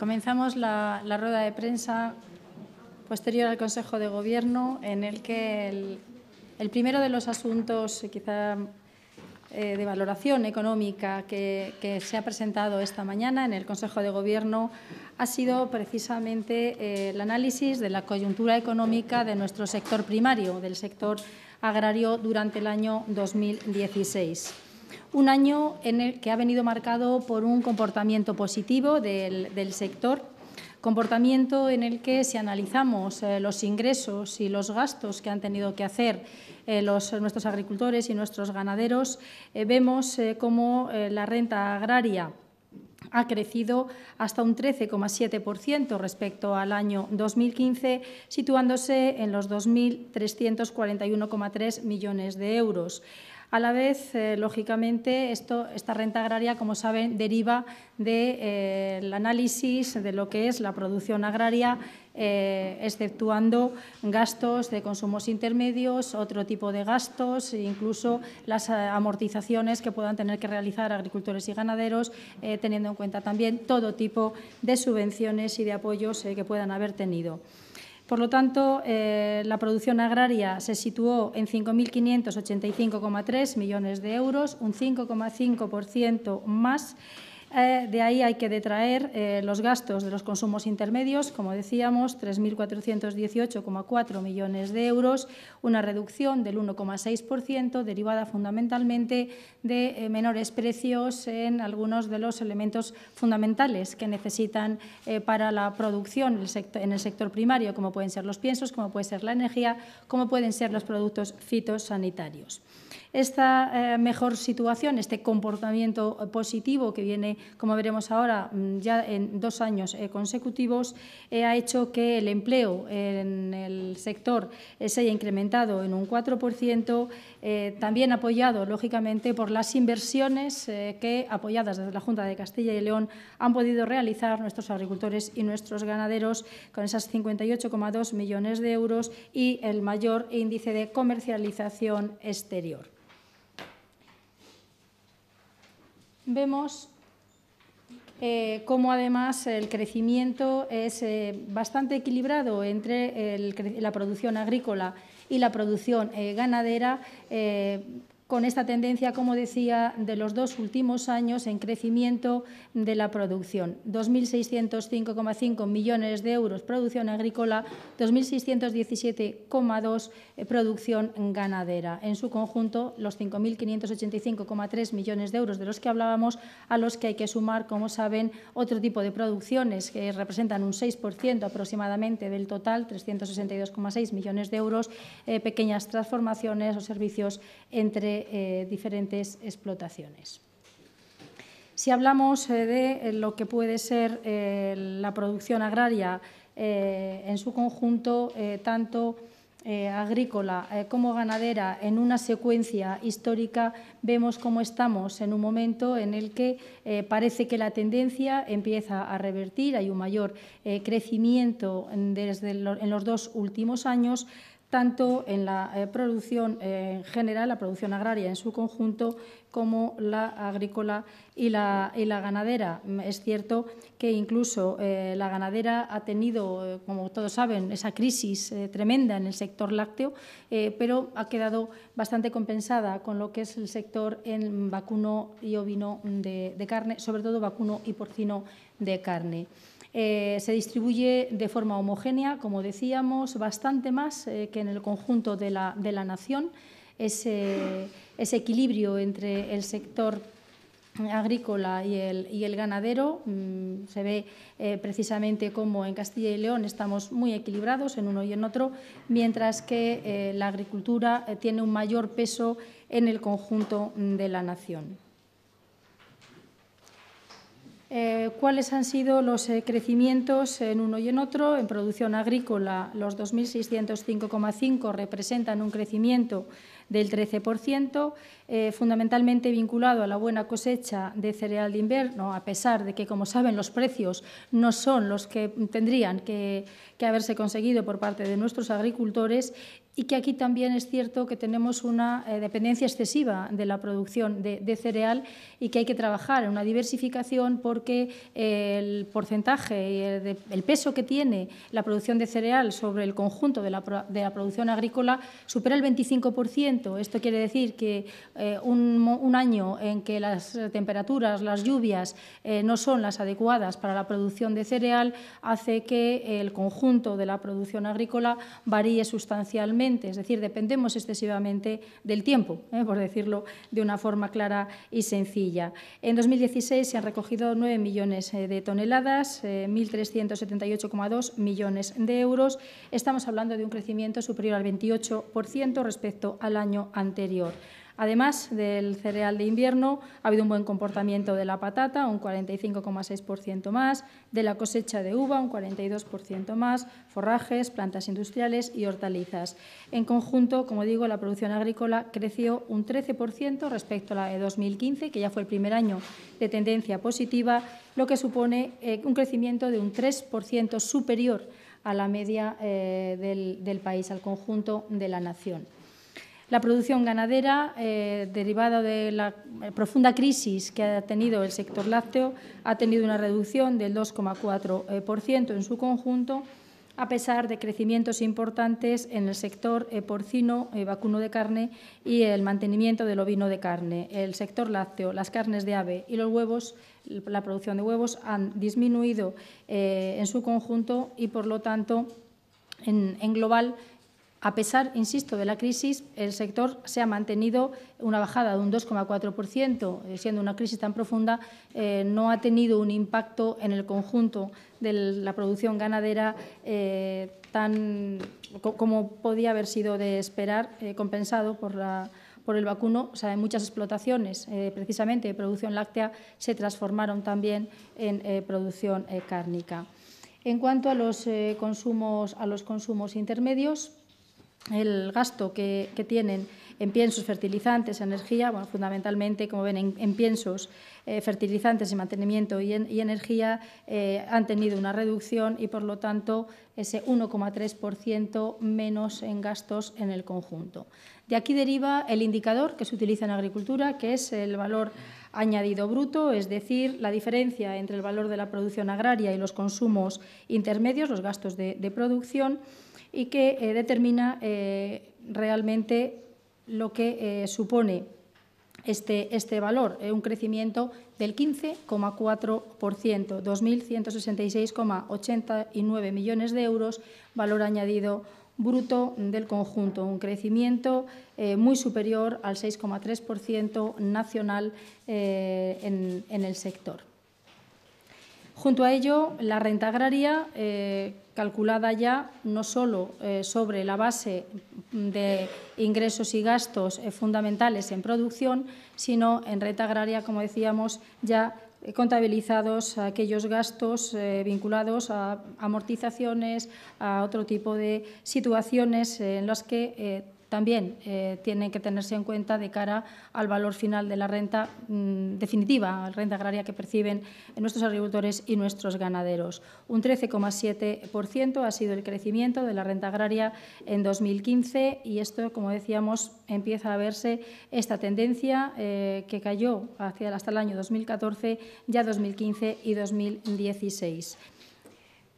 Comenzamos la, rueda de prensa posterior al Consejo de Gobierno, en el que el, primero de los asuntos, eh, quizá eh, de valoración económica que, se ha presentado esta mañana en el Consejo de Gobierno, ha sido precisamente eh, el análisis de la coyuntura económica de nuestro sector primario, del sector agrario, durante el año 2016. Un año en el que ha venido marcado por un comportamiento positivo del, sector, comportamiento en el que si analizamos eh, los ingresos y los gastos que han tenido que hacer eh, nuestros agricultores y nuestros ganaderos, eh, vemos cómo la renta agraria ha crecido hasta un 13,7% respecto al año 2015, situándose en los 2.341,3 millones de euros. A la vez, eh, lógicamente, esta renta agraria, como saben, deriva del eh, análisis de lo que es la producción agraria, eh, exceptuando gastos de consumos intermedios, otro tipo de gastos, e incluso las amortizaciones que puedan tener que realizar agricultores y ganaderos, teniendo en cuenta también todo tipo de subvenciones y de apoyos que puedan haber tenido. Por lo tanto, eh, la producción agraria se situó en 5.585,3 millones de euros, un 5,5% más eh, de ahí hay que detraer eh, los gastos de los consumos intermedios, como decíamos, 3.418,4 millones de euros, una reducción del 1,6% derivada fundamentalmente de eh, menores precios en algunos de los elementos fundamentales que necesitan para la producción en el sector primario, como pueden ser los piensos, como puede ser la energía, como pueden ser los productos fitosanitarios. Esta mejor situación, este comportamiento positivo que viene como veremos ahora, mm, ya en dos años eh, consecutivos, eh, ha hecho que el empleo en el sector eh, se haya incrementado en un 4%, también apoyado, lógicamente, por las inversiones que, apoyadas desde la Junta de Castilla y León, han podido realizar nuestros agricultores y nuestros ganaderos con esas 58,2 millones de euros y el mayor índice de comercialización exterior. Vemos eh, como además el crecimiento es eh, bastante equilibrado entre la producción agrícola y la producción eh, ganadera, con esta tendencia, como decía, de los dos últimos años en crecimiento de la producción. 2.605,5 millones de euros producción agrícola, 2.617,2 eh, producción ganadera. En su conjunto, los 5.585,3 millones de euros de los que hablábamos, a los que hay que sumar, como saben, otro tipo de producciones que representan un 6% aproximadamente del total, 362,6 millones de euros, eh, pequeñas transformaciones o servicios entre eh, diferentes explotaciones. Si hablamos eh, de lo que puede ser eh, la producción agraria en su conjunto, tanto agrícola como ganadera en una secuencia histórica, vemos cómo estamos en un momento en el que parece que la tendencia empieza a revertir, hay un mayor crecimiento desde en los dos últimos años, tanto en la eh, producción eh, en general, la producción agraria en su conjunto, como la agrícola y la, ganadera. Es cierto que incluso eh, la ganadera ha tenido, como todos saben, esa crisis tremenda en el sector lácteo, pero ha quedado bastante compensada con lo que es el sector en vacuno y ovino de carne, sobre todo vacuno y porcino de carne. Eh, se distribuye de forma homogénea, como decíamos, bastante más eh, que en el conjunto de la, nación. Ese, equilibrio entre el sector agrícola y el, ganadero mm, se ve eh, precisamente como en Castilla y León estamos muy equilibrados en uno y en otro, mientras que la agricultura tiene un mayor peso en el conjunto de la nación. Eh, cuáles han sido los eh, crecimientos en uno y en otro. En producción agrícola, los 2.605,5 representan un crecimiento del 13%, eh, fundamentalmente vinculado a la buena cosecha de cereal de invierno, a pesar de que, como saben, los precios no son los que tendrían que, haberse conseguido por parte de nuestros agricultores y que aquí también es cierto que tenemos una eh, dependencia excesiva de la producción de, cereal y que hay que trabajar en una diversificación porque eh, el porcentaje, y el, peso que tiene la producción de cereal sobre el conjunto de la producción agrícola supera el 25%. Esto quiere decir que eh, un, año en que las temperaturas, las lluvias eh, no son las adecuadas para la producción de cereal, hace que el conjunto de la producción agrícola varíe sustancialmente. Es decir, dependemos excesivamente del tiempo, eh, por decirlo de una forma clara y sencilla. En 2016 se han recogido 9 millones de toneladas, 1.378,2 millones de euros. Estamos hablando de un crecimiento superior al 28% respecto al año anterior. Además del cereal de invierno, ha habido un buen comportamiento de la patata, un 45,6% más, de la cosecha de uva, un 42% más, forrajes, plantas industriales y hortalizas. En conjunto, como digo, la producción agrícola creció un 13% respecto a la de 2015, que ya fue el primer año de tendencia positiva, lo que supone eh, un crecimiento de un 3% superior a la media eh, del país, al conjunto de la nación. La producción ganadera, eh, derivada de la eh, profunda crisis que ha tenido el sector lácteo, ha tenido una reducción del 2,4% en su conjunto, a pesar de crecimientos importantes en el sector eh, porcino, vacuno de carne y el mantenimiento del ovino de carne. El sector lácteo, las carnes de ave y los huevos, la producción de huevos han disminuido en su conjunto y, por lo tanto, en global a pesar, insisto, de la crisis, el sector se ha mantenido una bajada de un 2,4%, eh, siendo una crisis tan profunda, eh, no ha tenido un impacto en el conjunto de la producción ganadera eh, tan como podía haber sido de esperar, compensado por el vacuno, muchas explotaciones, precisamente de producción láctea, se transformaron también en producción cárnica. En cuanto a los, consumos, a los consumos intermedios, el gasto que, tienen en piensos, fertilizantes, energía, bueno, fundamentalmente, como ven, en, piensos, eh, fertilizantes y mantenimiento y, energía eh, han tenido una reducción y, por lo tanto, ese 1,3% menos en gastos en el conjunto. De aquí deriva el indicador que se utiliza en agricultura, que es el valor añadido bruto, es decir, la diferencia entre el valor de la producción agraria y los consumos intermedios, los gastos de, de producción, y que eh, determina eh, realmente lo que eh, supone este, este valor, un crecimiento del 15,4%, 2.166,89 millones de euros, valor añadido bruto del conjunto, un crecimiento muy superior al 6,3% nacional en, en, el sector. Junto a ello, la renta agraria, calculada ya no solo eh, sobre la base de ingresos y gastos eh, fundamentales en producción, sino en renta agraria, como decíamos, ya eh, contabilizados aquellos gastos vinculados a amortizaciones, a otro tipo de situaciones en las que también eh, tienen que tenerse en cuenta de cara al valor final de la renta mm, definitiva, la renta agraria que perciben nuestros agricultores y nuestros ganaderos. Un 13,7% ha sido el crecimiento de la renta agraria en 2015 y esto, como decíamos, empieza a verse esta tendencia eh, que cayó hacia, hasta el año 2014, ya 2015 y 2016.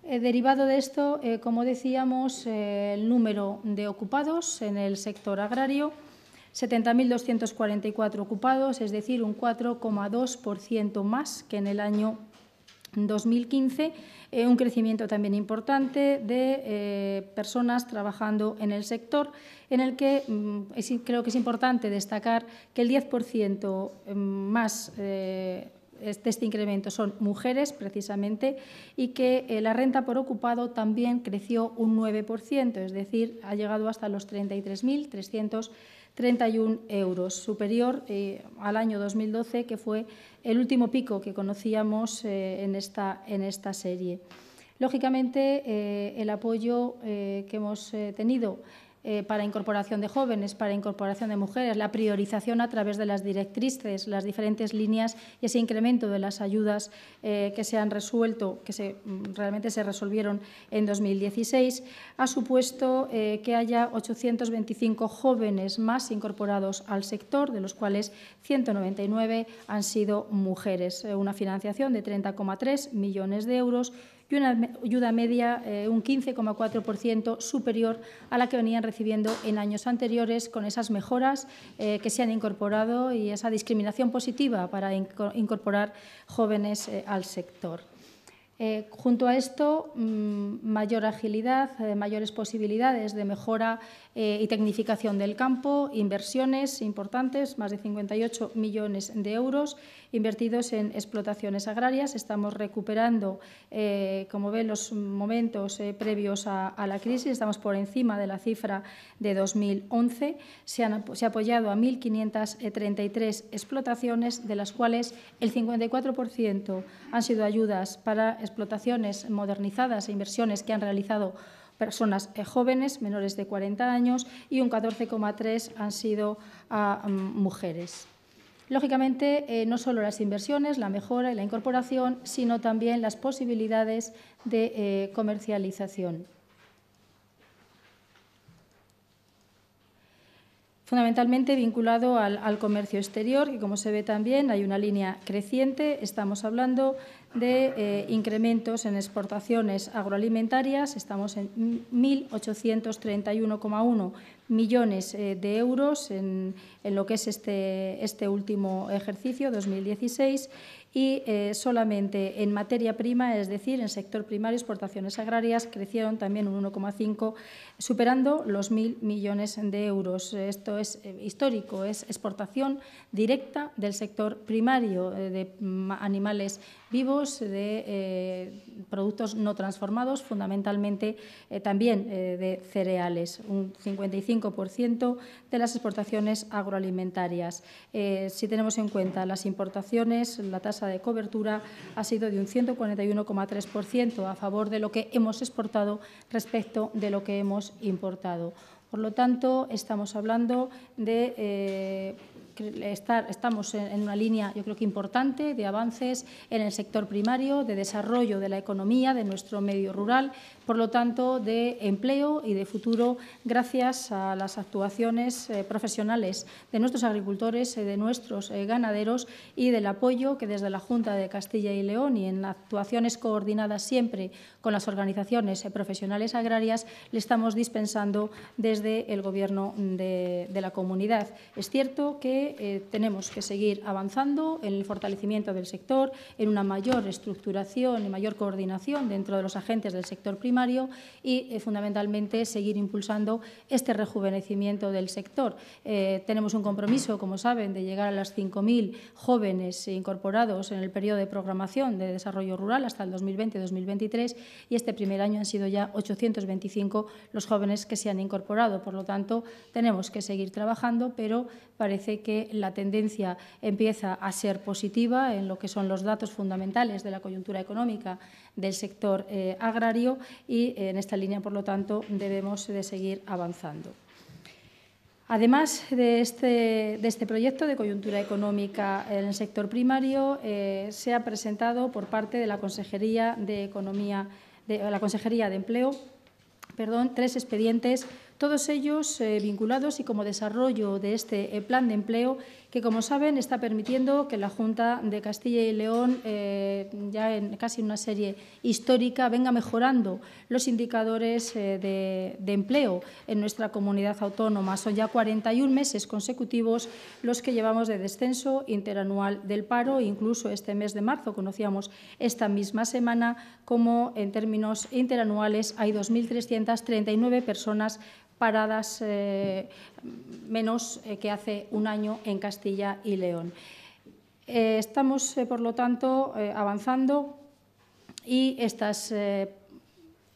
Eh, derivado de esto, eh, como decíamos, eh, el número de ocupados en el sector agrario, 70.244 ocupados, es decir, un 4,2% más que en el año 2015, un crecimiento también importante de personas trabajando en el sector, en el que mm, creo que es importante destacar que el 10% mm, más de este, este incremento son mujeres, precisamente, y que eh, la renta por ocupado también creció un 9%, es decir, ha llegado hasta los 33.331 euros, superior eh, al año 2012, que fue el último pico que conocíamos eh, en, esta, en esta serie. Lógicamente, el apoyo que hemos tenido eh, para incorporación de jóvenes, para incorporación de mujeres, la priorización a través de las directrices, las diferentes líneas y ese incremento de las ayudas eh, que se han resuelto, que se, mm, realmente se resolvieron en 2016, ha supuesto eh, que haya 825 jóvenes más incorporados al sector, de los cuales 199 han sido mujeres, una financiación de 30,3 millones de euros y una ayuda media eh, un 15,4% superior a la que venían recibiendo en años anteriores con esas mejoras eh, que se han incorporado y esa discriminación positiva para incorporar jóvenes eh, al sector. junto a esto, mm, mayor agilidad, mayores posibilidades de mejora y tecnificación del campo, inversiones importantes, más de 58 millones de euros, invertidos en explotaciones agrarias. Estamos recuperando, eh, como ven, los momentos eh, previos a, la crisis. Estamos por encima de la cifra de 2011. Se, han, ha apoyado a 1.533 explotaciones, de las cuales el 54% han sido ayudas para explotaciones modernizadas e inversiones que han realizado personas eh, jóvenes, menores de 40 años, y un 14,3 han sido mujeres. Lógicamente, eh, no solo las inversiones, la mejora y la incorporación, sino también las posibilidades de eh, comercialización. fundamentalmente vinculado al, comercio exterior, que como se ve también hay una línea creciente. Estamos hablando de eh, incrementos en exportaciones agroalimentarias, estamos en 1.831,1 millones eh, de euros en, en lo que es este, este último ejercicio 2016 y eh, solamente en materia prima, es decir, en sector primario, exportaciones agrarias, crecieron también un 1,5, superando los 1.000 millones de euros. Esto es eh, histórico, es exportación directa del sector primario eh, de mm, animales vivos, de productos no transformados, fundamentalmente también de cereales, un 55% de las exportaciones agroalimentarias. si tenemos en cuenta las importaciones, la tasa de cobertura ha sido de un 141,3% a favor de lo que hemos exportado respecto de lo que hemos importado. Por lo tanto, estamos hablando de... Eh, estar, estamos en una línea, yo creo que importante, de avances en el sector primario, de desarrollo de la economía, de nuestro medio rural, por lo tanto, de empleo y de futuro gracias a las actuaciones eh, profesionales de nuestros agricultores, eh, de nuestros eh, ganaderos y del apoyo que desde la Junta de Castilla y León y en actuaciones coordinadas siempre con las organizaciones profesionales agrarias le estamos dispensando desde el Gobierno de, de la comunidad. Es cierto que tenemos que seguir avanzando en el fortalecimiento del sector, en una mayor estructuración y mayor coordinación dentro de los agentes del sector primario y, eh, fundamentalmente, seguir impulsando este rejuvenecimiento del sector. Eh, tenemos un compromiso, como saben, de llegar a las 5.000 jóvenes incorporados en el periodo de programación de desarrollo rural hasta el 2020-2023 y este primer año han sido ya 825 los jóvenes que se han incorporado. Por lo tanto, tenemos que seguir trabajando, pero parece que la tendencia empieza a ser positiva en lo que son los datos fundamentales de la coyuntura económica del sector eh, agrario y eh, en esta línea, por lo tanto, debemos de seguir avanzando. Además de este, este proyecto de coyuntura económica en el sector primario, eh, se ha presentado por parte de la Consejería de Economía, de, la Consejería de Empleo, perdón, tres expedientes, todos ellos eh, vinculados y como desarrollo de este plan de empleo que, como saben, está permitiendo que la Junta de Castilla y León, eh, ya en casi una serie histórica, venga mejorando los indicadores eh, de, de, empleo en nuestra comunidad autónoma. Son ya 41 meses consecutivos los que llevamos de descenso interanual del paro, incluso este mes de marzo conocíamos esta misma semana como en términos interanuales hay 2.339 personas paradas eh, menos eh, que hace un año en Castilla y León. Eh, estamos, por lo tanto, avanzando y estas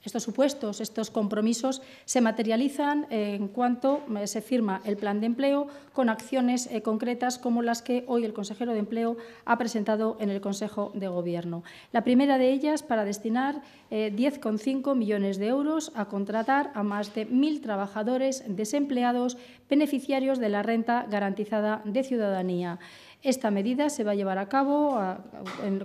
estos supuestos, estos compromisos se materializan en cuanto eh, se firma el plan de empleo con acciones eh, concretas como las que hoy el consejero de Empleo ha presentado en el Consejo de Gobierno. La primera de ellas para destinar 10,5 eh, millones de euros a contratar a más de 1.000 trabajadores desempleados beneficiarios de la renta garantizada de ciudadanía. Esta medida se va a llevar a cabo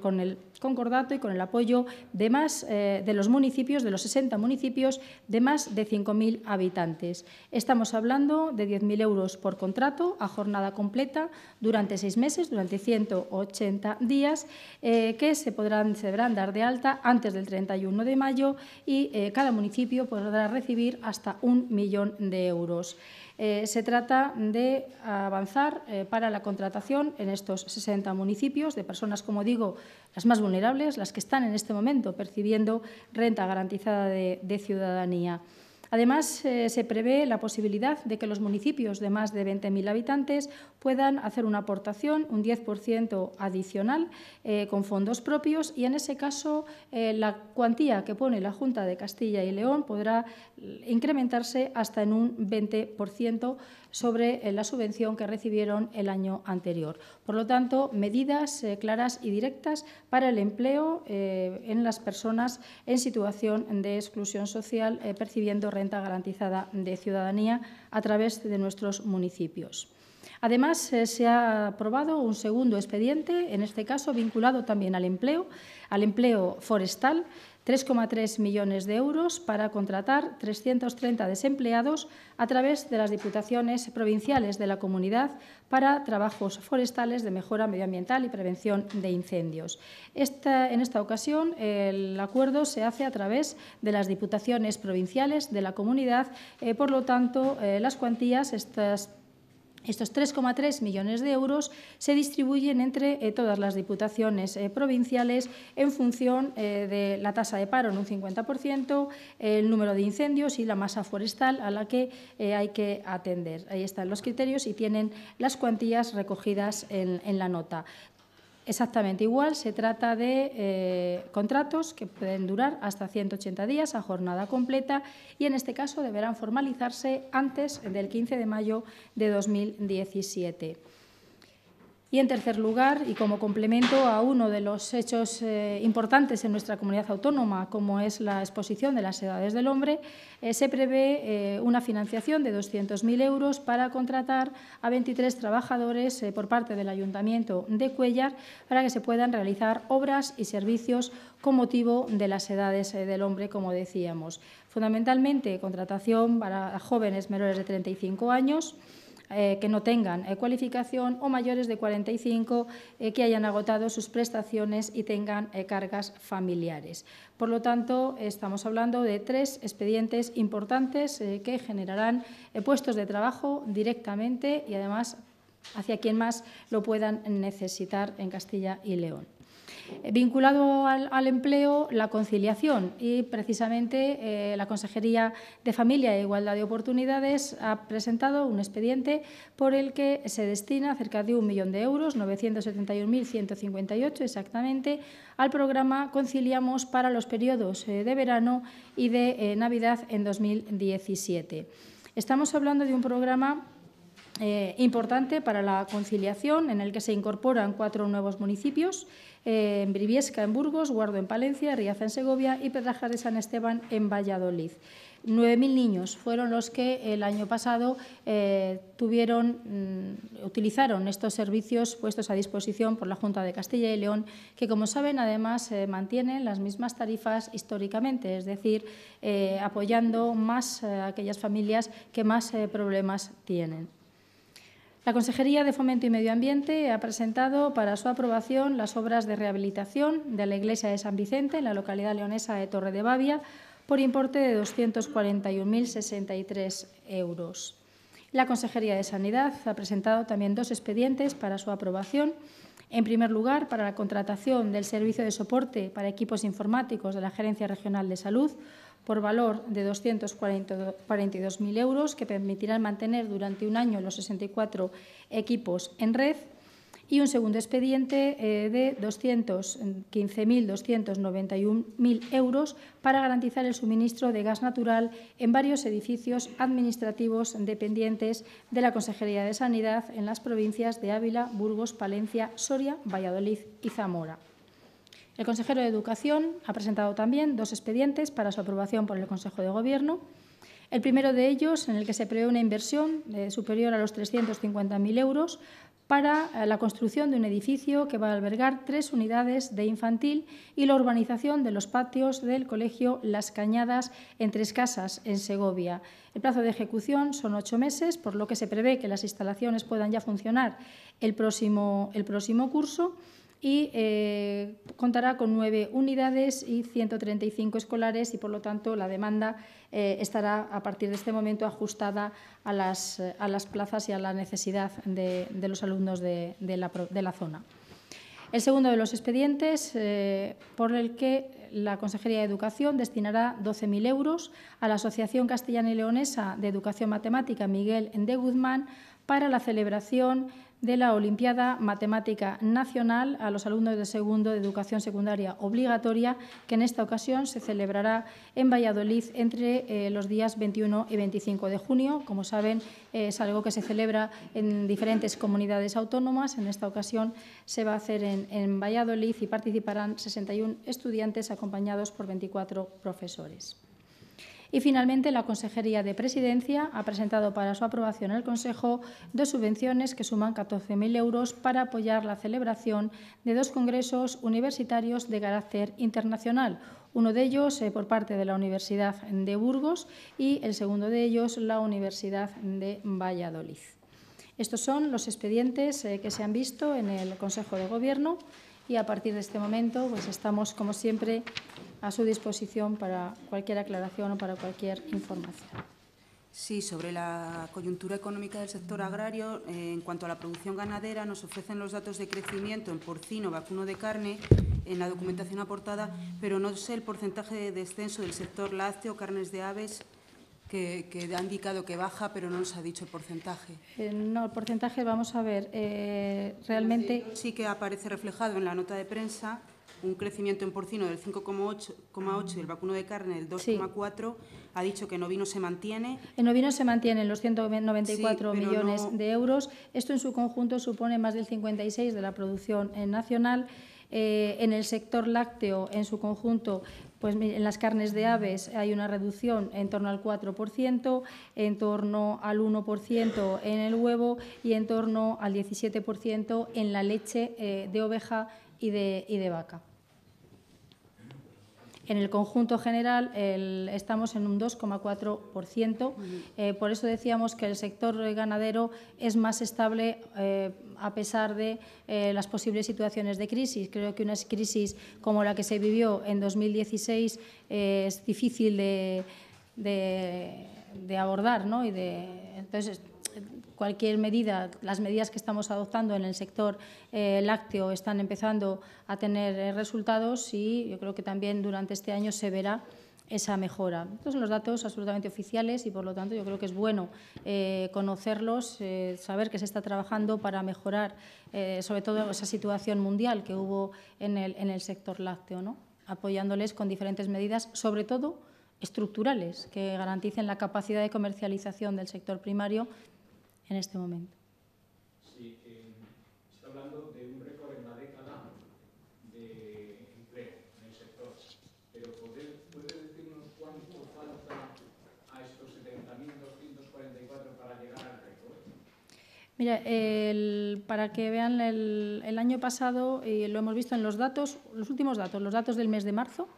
con el concordato y con el apoyo de más eh, de los municipios, de los 60 municipios de más de 5.000 habitantes. Estamos hablando de 10.000 euros por contrato a jornada completa durante seis meses, durante 180 días, eh, que se podrán dar de alta antes del 31 de mayo y eh, cada municipio podrá recibir hasta un millón de euros. se trata de avanzar para la contratación en estos 60 municipios de personas, como digo, las más vulnerables, las que están en este momento percibiendo renta garantizada de, ciudadanía. Además, eh, se prevé la posibilidad de que los municipios de más de 20.000 habitantes puedan hacer una aportación, un 10% adicional, eh, con fondos propios y, en ese caso, eh, la cuantía que pone la Junta de Castilla y León podrá incrementarse hasta en un 20% sobre eh, la subvención que recibieron el año anterior. Por lo tanto, medidas eh, claras y directas para el empleo eh, en las personas en situación de exclusión social percibiendo renta garantizada de ciudadanía a través de nuestros municipios. Además, se ha aprobado un segundo expediente, en este caso vinculado también al empleo, al empleo forestal, 3,3 millones de euros para contratar 330 desempleados a través de las diputaciones provinciales de la comunidad para trabajos forestales de mejora medioambiental y prevención de incendios. en esta ocasión, el acuerdo se hace a través de las diputaciones provinciales de la comunidad. Eh, por lo tanto, eh, las cuantías, estas estos 3,3 millones de euros se distribuyen entre eh, todas las diputaciones eh, provinciales en función eh, de la tasa de paro en un 50%, el número de incendios y la masa forestal a la que hay que atender. Ahí están los criterios y tienen las cuantías recogidas en la nota. Exactamente igual, se trata de eh, contratos que pueden durar hasta 180 días a jornada completa y en este caso deberán formalizarse antes del 15 de mayo de 2017. Y, en tercer lugar, y como complemento a uno de los hechos eh, importantes en nuestra comunidad autónoma, como es la exposición de las edades del hombre, eh, se prevé eh, una financiación de 200.000 euros para contratar a 23 trabajadores por parte del Ayuntamiento de Cuellar para que se puedan realizar obras y servicios con motivo de las edades del hombre, como decíamos. Fundamentalmente, contratación para jóvenes menores de 35 años eh, que no tengan eh, cualificación o mayores de 45 eh, que hayan agotado sus prestaciones y tengan cargas familiares. Por lo tanto, estamos hablando de tres expedientes importantes que generarán puestos de trabajo directamente y además hacia quien más lo puedan necesitar en Castilla y León. Vinculado al, empleo, la conciliación y precisamente eh, la Consejería de Familia e Igualdad de Oportunidades ha presentado un expediente por el que se destina cerca de un millón de euros, 971.158 exactamente, al programa Conciliamos para los periodos eh, de verano y de eh, Navidad en 2017. Estamos hablando de un programa importante para la conciliación en el que se incorporan cuatro nuevos municipios eh, en Briviesca, en Burgos, Guardo, en Palencia, Riaza, en Segovia y Pedraja de San Esteban, en Valladolid. 9.000 niños fueron los que el año pasado eh, tuvieron, mm, utilizaron estos servicios puestos a disposición por la Junta de Castilla y León, que como saben además eh, mantienen las mismas tarifas históricamente, es decir, apoyando más a aquellas familias que más problemas tienen. La Consejería de Fomento y Medio Ambiente ha presentado para su aprobación las obras de rehabilitación de la iglesia de San Vicente, en la localidad leonesa de Torre de Bavia, por importe de 241.063 euros. La Consejería de Sanidad ha presentado también dos expedientes para su aprobación. En primer lugar, para la contratación del servicio de soporte para equipos informáticos de la Gerencia Regional de Salud por valor de 242.000 euros que permitirán mantener durante un año los 64 equipos en red y un segundo expediente eh, de 215.291.000 euros para garantizar el suministro de gas natural en varios edificios administrativos dependientes de la Consejería de Sanidad en las provincias de Ávila, Burgos, Palencia, Soria, Valladolid y Zamora. El consejero de Educación ha presentado también dos expedientes para su aprobación por el Consejo de Gobierno. El primero de ellos, en el que se prevé una inversión eh, superior a los 350.000 euros para eh, la construcción de un edificio que va a albergar tres unidades de infantil y la urbanización de los patios del colegio Las Cañadas en Tres Casas, en Segovia. El plazo de ejecución son ocho meses, por lo que se prevé que las instalaciones puedan ya funcionar el próximo curso y eh, contará con nueve unidades y 135 escolares y, por lo tanto, la demanda eh, estará a partir de este momento ajustada a las, a las plazas y a la necesidad de, los alumnos de, la, zona. El segundo de los expedientes, eh, por el que la Consejería de Educación destinará 12.000 euros a la Asociación Castellana y Leonesa de Educación Matemática Miguel de Guzmán para la celebración de la Olimpiada Matemática Nacional a los alumnos de segundo de educación secundaria obligatoria, que en esta ocasión se celebrará en Valladolid entre eh, los días 21 y 25 de junio. Como saben, eh, es algo que se celebra en diferentes comunidades autónomas. En esta ocasión se va a hacer en, en Valladolid y participarán 61 estudiantes acompañados por 24 profesores. Y finalmente, la Consejería de Presidencia ha presentado para su aprobación al Consejo dos subvenciones que suman 14.000 euros para apoyar la celebración de dos congresos universitarios de carácter internacional, uno de ellos eh, por parte de la Universidad de Burgos y el segundo de ellos la Universidad de Valladolid. Estos son los expedientes eh, que se han visto en el Consejo de Gobierno y a partir de este momento pues estamos, como siempre, a su disposición para cualquier aclaración o para cualquier información. Sí, sobre la coyuntura económica del sector agrario, eh, en cuanto a la producción ganadera, nos ofrecen los datos de crecimiento en porcino, vacuno de carne, en la documentación aportada, pero no sé el porcentaje de descenso del sector lácteo, carnes de aves, que, ha indicado que baja, pero no nos ha dicho el porcentaje. Eh, no, el porcentaje, vamos a ver, eh, realmente... Sí que aparece reflejado en la nota de prensa un crecimiento en porcino del 5,8 y el vacuno de carne del 2,4. Ha dicho que en ovino se mantiene. En ovino se mantienen los 194 millones de euros. Esto en su conjunto supone más del 56 de la producción eh, nacional. en el sector lácteo en su conjunto pues en las carnes de aves hay una reducción en torno al 4%, en torno al 1% en el huevo y en torno al 17% en la leche eh, de oveja y de vaca. En el conjunto general estamos en un 2,4%. Eh, por eso decíamos que el sector ganadero es más estable eh, a pesar de eh, las posibles situaciones de crisis. Creo que una crisis como la que se vivió en 2016 es difícil de, abordar ¿no? y de entonces, cualquier medida, las medidas que estamos adoptando en el sector eh, lácteo están empezando a tener eh, resultados y yo creo que también durante este año se verá esa mejora. Estos son los datos absolutamente oficiales y, por lo tanto, yo creo que es bueno eh, conocerlos, saber que se está trabajando para mejorar, sobre todo, esa situación mundial que hubo en el, en el sector lácteo, ¿no? apoyándoles con diferentes medidas, sobre todo estructurales, que garanticen la capacidad de comercialización del sector primario en este momento. Sí, eh, está hablando de un récord en la década de empleo en el sector, pero ¿puede, puede decirnos cuánto falta a estos 70.244 para llegar al récord? Mira, el, para que vean el, el año pasado, eh, lo hemos visto en los datos, los últimos datos, los datos del mes de marzo,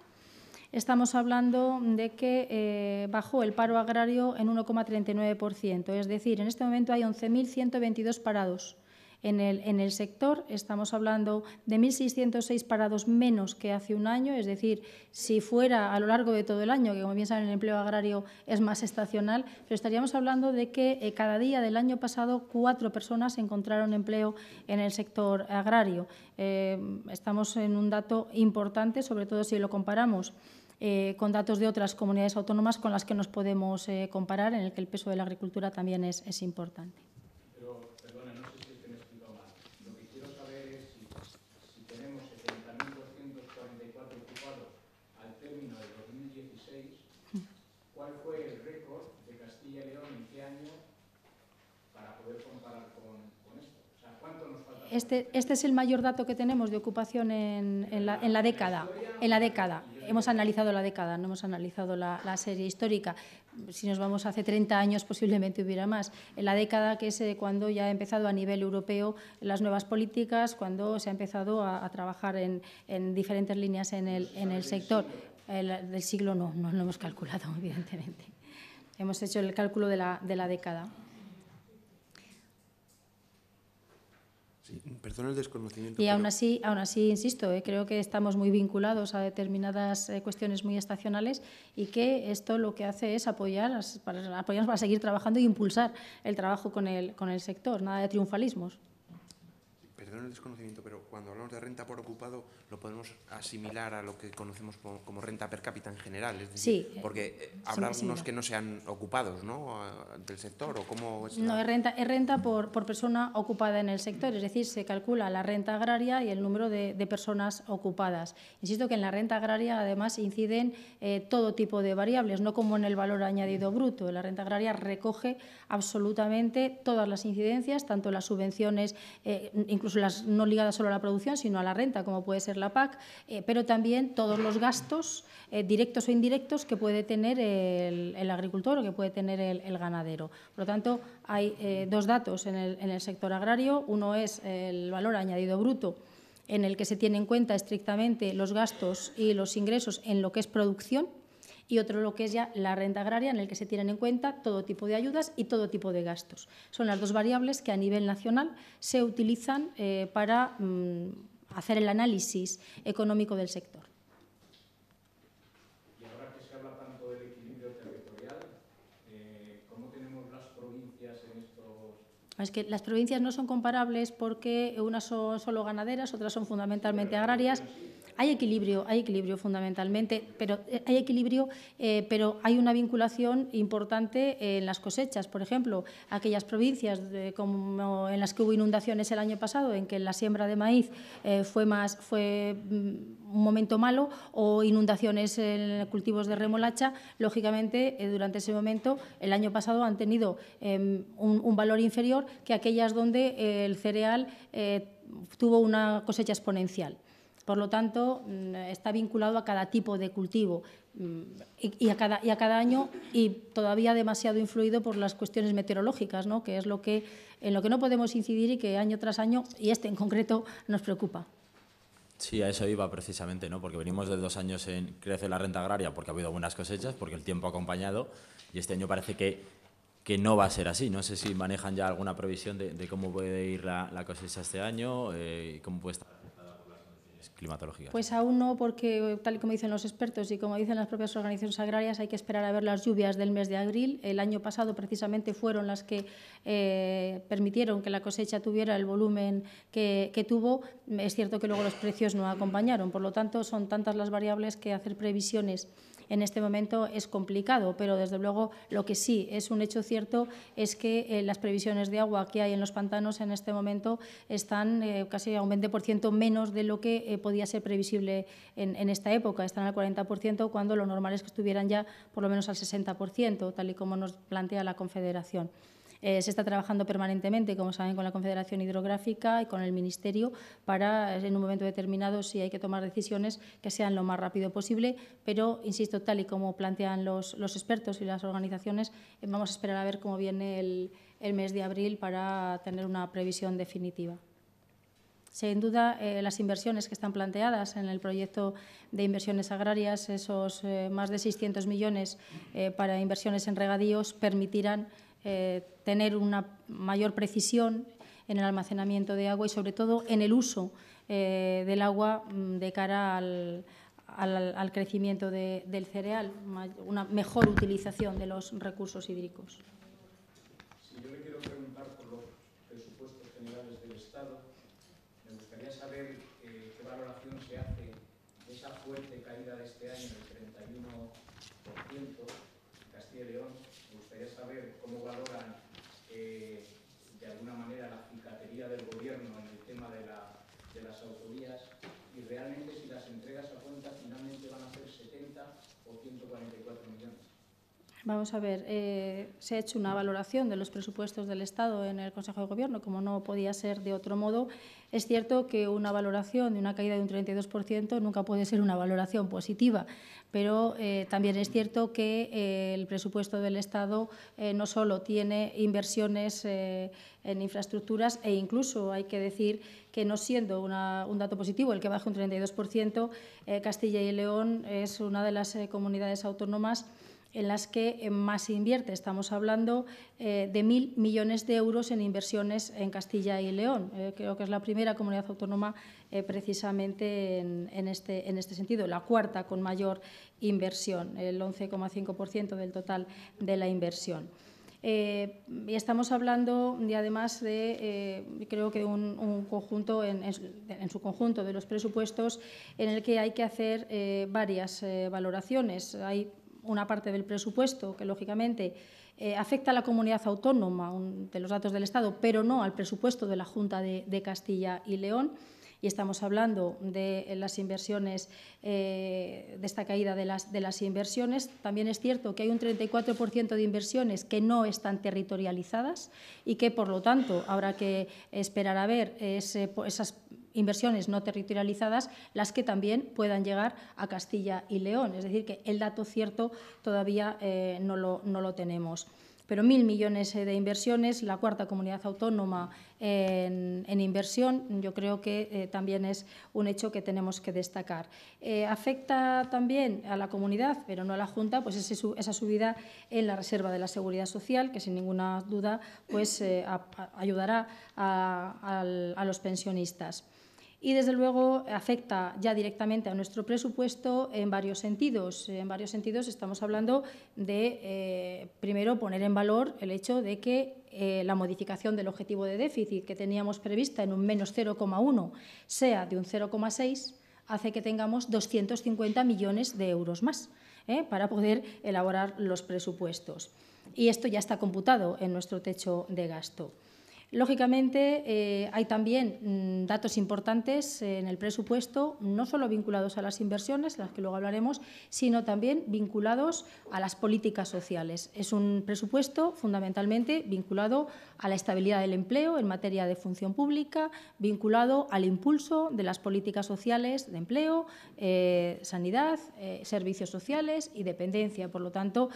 estamos hablando de que eh, bajó el paro agrario en 1,39%, es decir, en este momento hay 11.122 parados. En el, en el, sector estamos hablando de 1.606 parados menos que hace un año, es decir, si fuera a lo largo de todo el año, que como bien saben el empleo agrario es más estacional, pero estaríamos hablando de que eh, cada día del año pasado cuatro personas encontraron empleo en el sector agrario. Eh, estamos en un dato importante, sobre todo si lo comparamos eh, con datos de otras comunidades autónomas con las que nos podemos eh, comparar, en el que el peso de la agricultura también es importante. Este, este, es el mayor dato que tenemos de ocupación en, la, década. En la década. Hemos analizado la década, no hemos analizado la, serie histórica. Si nos vamos hace 30 años, posiblemente hubiera más. En la década que es eh, cuando ya ha empezado a nivel europeo las nuevas políticas, cuando se ha empezado a, trabajar en, diferentes líneas en el, sector. del siglo no, no lo hemos calculado, evidentemente. Hemos hecho el cálculo de la década. desconocimiento. Y aún, así, aún así, insisto, eh, creo que estamos muy vinculados a determinadas eh, cuestiones muy estacionales y que esto lo que hace es apoyar apoyarnos para seguir trabajando e impulsar el trabajo con el, con el sector, nada de triunfalismos desconocimiento, pero cuando hablamos de renta por ocupado lo podemos asimilar a lo que conocemos como, renta per cápita en general. Es decir, sí, eh, porque habrá unos que no sean ocupados ¿no? del sector o cómo es No, es renta, renta por, por, persona ocupada en el sector, es decir, se calcula la renta agraria y el número de, personas ocupadas. Insisto que en la renta agraria además inciden eh, todo tipo de variables, no como en el valor añadido bruto. La renta agraria recoge absolutamente todas las incidencias, tanto las subvenciones, eh, incluso las no ligada solo a la producción, sino a la renta, como puede ser la PAC, eh, pero también todos los gastos eh, directos o indirectos que puede tener el, agricultor o que puede tener el, ganadero. Por lo tanto, hay eh, dos datos en el, en el sector agrario. Uno es el valor añadido bruto en el que se tienen en cuenta estrictamente los gastos y los ingresos en lo que es producción, y otro lo que es ya la renta agraria, en el que se tienen en cuenta todo tipo de ayudas y todo tipo de gastos. Son las dos variables que a nivel nacional se utilizan eh, para mm, hacer el análisis económico del sector. Y ahora que se habla tanto del equilibrio territorial, eh, ¿cómo tenemos las provincias en estos...? Es que las provincias no son comparables porque unas son solo ganaderas, otras son fundamentalmente agrarias. Hay equilibrio, hay equilibrio fundamentalmente, pero eh, hay equilibrio, eh, pero hay una vinculación importante eh, en las cosechas. Por ejemplo, aquellas provincias como en las que hubo inundaciones el año pasado, en que la siembra de maíz fue más fue mm, un momento malo, o inundaciones en cultivos de remolacha, lógicamente durante ese momento el año pasado han tenido em, un, valor inferior que aquellas donde el cereal tuvo una cosecha exponencial. Por lo tanto, mm, está vinculado a cada tipo de cultivo mm, y a cada, año y todavía demasiado influido por las cuestiones meteorológicas, ¿no? que es lo que, en lo que no podemos incidir y que año tras año, y este en concreto, nos preocupa. Sí, a eso iba precisamente, ¿no? porque venimos de dos años en crece la renta agraria porque ha habido buenas cosechas, porque el tiempo ha acompañado y este año parece que, que no va a ser así. No sé si manejan ya alguna previsión de, cómo puede ir la, cosecha este año, eh, y cómo puede pues aún no, porque eh, tal y como dicen los expertos y como dicen las propias organizaciones agrarias, hay que esperar a ver las lluvias del mes de abril. El año pasado precisamente fueron las que eh, permitieron que la cosecha tuviera el volumen que, que tuvo. Es cierto que luego los precios no acompañaron, por lo tanto son tantas las variables que hacer previsiones en este momento es complicado, pero desde luego lo que sí es un hecho cierto es que eh, las previsiones de agua que hay en los pantanos en este momento están eh, casi a un 20% menos de lo que eh, podía ser previsible en, en, esta época. Están al 40% cuando lo normal es que estuvieran ya por lo menos al 60%, tal y como nos plantea la Confederación. Eh, se está trabajando permanentemente, como saben, con la Confederación Hidrográfica y con el Ministerio para, eh, en un momento determinado, si hay que tomar decisiones, que sean lo más rápido posible. Pero, insisto, tal y como plantean los, expertos y las organizaciones, eh, vamos a esperar a ver cómo viene el, mes de abril para tener una previsión definitiva. Sin duda, las inversiones que están planteadas en el proyecto de inversiones agrarias, esos más de 600 millones para inversiones en regadíos, permitirán eh, tener una mayor precisión en el almacenamiento de agua y sobre todo en el uso eh, del agua mm, de cara al, al, crecimiento del cereal, una mejor utilización de los recursos hídricos. Vamos a ver, eh, se ha hecho una valoración de los presupuestos del Estado en el Consejo de Gobierno, como no podía ser de otro modo. Es cierto que una valoración de una caída de un 32% nunca puede ser una valoración positiva, pero eh, también es cierto que eh, el presupuesto del Estado no solo tiene inversiones en infraestructuras e incluso hay que decir que no siendo un dato positivo el que baja un 32%, Castilla y León es una de las comunidades autónomas en las que eh, más se invierte. Estamos hablando eh, de mil millones de euros en inversiones en Castilla y León. Eh, creo que es la primera comunidad autónoma precisamente en, este, en este sentido, la cuarta con mayor inversión, el 11,5% del total de la inversión. y estamos hablando además de, creo que un, conjunto, en, su conjunto de los presupuestos, en el que hay que hacer varias valoraciones. Hay una parte del presupuesto que, lógicamente, eh, afecta a la comunidad autónoma de los datos del Estado, pero no al presupuesto de la Junta de, Castilla y León. Y estamos hablando de las inversiones, eh, de esta caída de las, de las inversiones. También es cierto que hay un 34% de inversiones que no están territorializadas y que, por lo tanto, habrá que esperar a ver esas inversiones no territorializadas las que también puedan llegar a Castilla y León. Es decir, que el dato cierto todavía eh, no, lo, tenemos pero mil millones eh, de inversiones, la cuarta comunidad autónoma en, inversión, yo creo que eh, también es un hecho que tenemos que destacar. afecta también a la comunidad, pero no a la Junta, pues esa subida en la reserva de la seguridad social, que sin ninguna duda pues, ayudará a los pensionistas y desde luego afecta ya directamente a nuestro presupuesto en varios sentidos. En varios sentidos estamos hablando de, eh, primero, poner en valor el hecho de que eh, la modificación del objetivo de déficit que teníamos prevista en un menos 0,1 sea de un 0,6 hace que tengamos 250 millones de euros más ¿eh? para poder elaborar los presupuestos. Y esto ya está computado en nuestro techo de gasto. Lógicamente, eh, hay también mm, datos importantes eh, en el presupuesto, no solo vinculados a las inversiones, las que luego hablaremos, sino también vinculados a las políticas sociales. Es un presupuesto fundamentalmente vinculado a la estabilidad del empleo en materia de función pública, vinculado al impulso de las políticas sociales de empleo, eh, sanidad, servicios sociales y dependencia. Por lo tanto,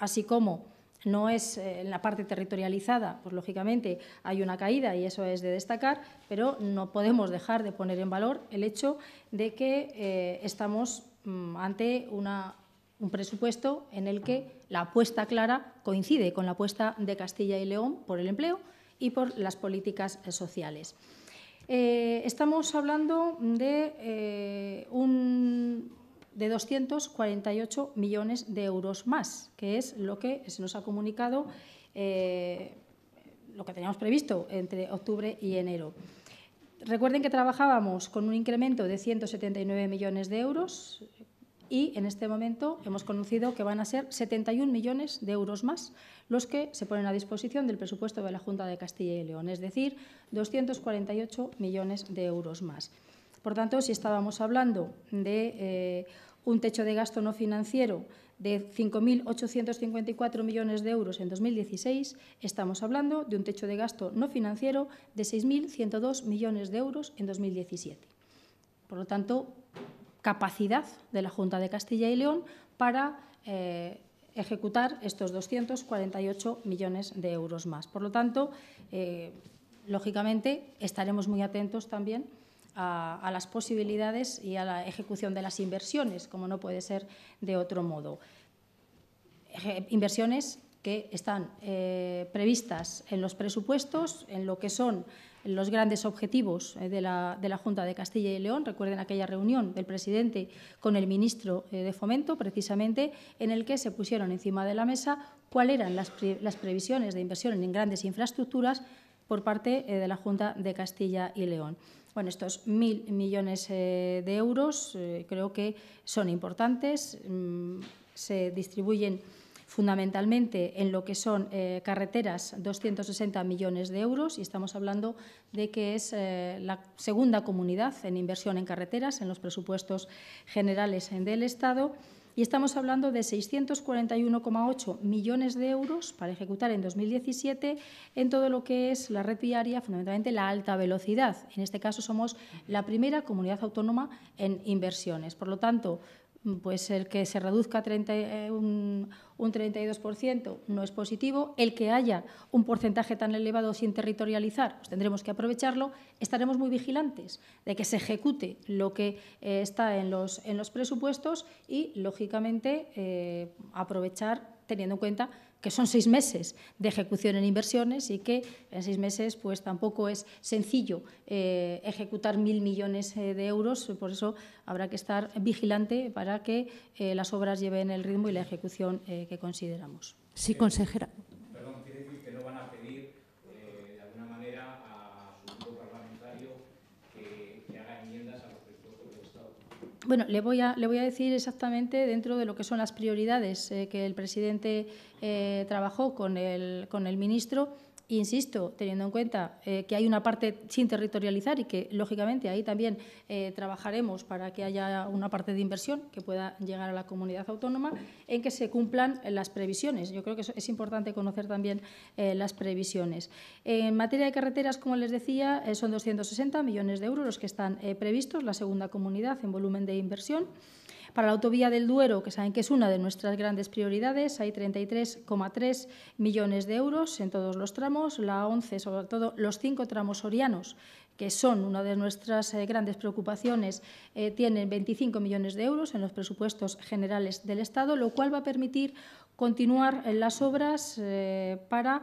así como no es eh, en la parte territorializada, pues lógicamente hay una caída y eso es de destacar, pero no podemos dejar de poner en valor el hecho de que eh, estamos mm, ante un presupuesto en el que la apuesta clara coincide con la apuesta de Castilla y León por el empleo y por las políticas sociales. Eh, estamos hablando de un de 248 millones de euros más, que es lo que se nos ha comunicado, eh, lo que teníamos previsto entre octubre y enero. Recuerden que trabajábamos con un incremento de 179 millones de euros y en este momento hemos conocido que van a ser 71 millones de euros más los que se ponen a disposición del presupuesto de la Junta de Castilla y León, es decir, 248 millones de euros más. Por tanto, si estábamos hablando de eh, un techo de gasto no financiero de 5.854 millones de euros en 2016, estamos hablando de un techo de gasto no financiero de 6.102 millones de euros en 2017. Por lo tanto, capacidad de la Junta de Castilla y León para eh, ejecutar estos 248 millones de euros más. Por lo tanto, eh, lógicamente, estaremos muy atentos también a, las posibilidades y a la ejecución de las inversiones, como no puede ser de otro modo. Inversiones que están eh, previstas en los presupuestos, en lo que son los grandes objetivos eh, de la, Junta de Castilla y León. Recuerden aquella reunión del presidente con el ministro eh, de Fomento, precisamente, en el que se pusieron encima de la mesa cuáles eran las, las previsiones de inversión en grandes infraestructuras por parte de la Junta de Castilla y León. Bueno, estos mil millones eh, de euros eh, creo que son importantes, mm, se distribuyen fundamentalmente en lo que son eh, carreteras 260 millones de euros y estamos hablando de que es la segunda comunidad en inversión en carreteras en los presupuestos generales del Estado y estamos hablando de 641,8 millones de euros para ejecutar en 2017 en todo lo que es la red viaria, fundamentalmente la alta velocidad. En este caso somos la primera comunidad autónoma en inversiones. Por lo tanto, pues el que se reduzca 30, eh, un, 32% no es positivo, el que haya un porcentaje tan elevado sin territorializar, pues tendremos que aprovecharlo, estaremos muy vigilantes de que se ejecute lo que eh, está en los, presupuestos y, lógicamente, eh, aprovechar teniendo en cuenta que son seis meses de ejecución en inversiones y que en seis meses pues tampoco es sencillo eh, ejecutar mil millones eh, de euros, por eso habrá que estar vigilante para que eh, las obras lleven el ritmo y la ejecución que consideramos. Sí, consejera. Bueno, le voy, a, decir exactamente dentro de lo que son las prioridades eh, que el presidente eh, trabajó con el ministro Insisto, teniendo en cuenta eh, que hay una parte sin territorializar y que, lógicamente, ahí también eh, trabajaremos para que haya una parte de inversión que pueda llegar a la comunidad autónoma, en que se cumplan las previsiones. Yo creo que es importante conocer también eh, las previsiones. En materia de carreteras, como les decía, son 260 millones de euros los que están previstos, la segunda comunidad en volumen de inversión. Para la autovía del Duero, que saben que es una de nuestras grandes prioridades, hay 33,3 millones de euros en todos los tramos, la 11, sobre todo los cinco tramos sorianos que son una de nuestras eh, grandes preocupaciones, eh, tienen 25 millones de euros en los presupuestos generales del Estado, lo cual va a permitir continuar en eh, las obras para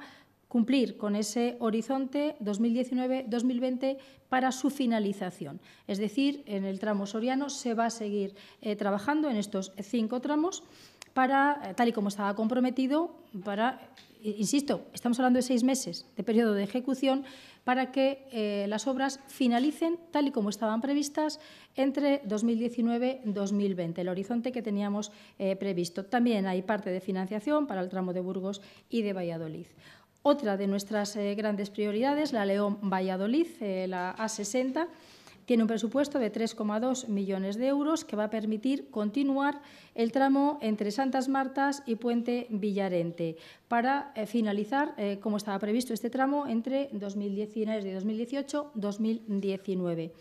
cumplir con ese horizonte 2019-2020 para su finalización. Es decir, en el tramo soriano se va a seguir eh, trabajando en estos cinco tramos para, eh, tal y como estaba comprometido, para, eh, insisto, estamos hablando de seis meses de periodo de ejecución, para que las obras finalicen tal y como estaban previstas entre 2019 2020, el horizonte que teníamos previsto. También hay parte de financiación para el tramo de Burgos y de Valladolid. Otra de nuestras eh, grandes prioridades, la León Valladolid, eh, la A60, tiene un presupuesto de 3,2 millones de euros que va a permitir continuar el tramo entre Santas Martas y Puente Villarente para eh, finalizar, como estaba previsto, este tramo entre 2019 y 2018-2019.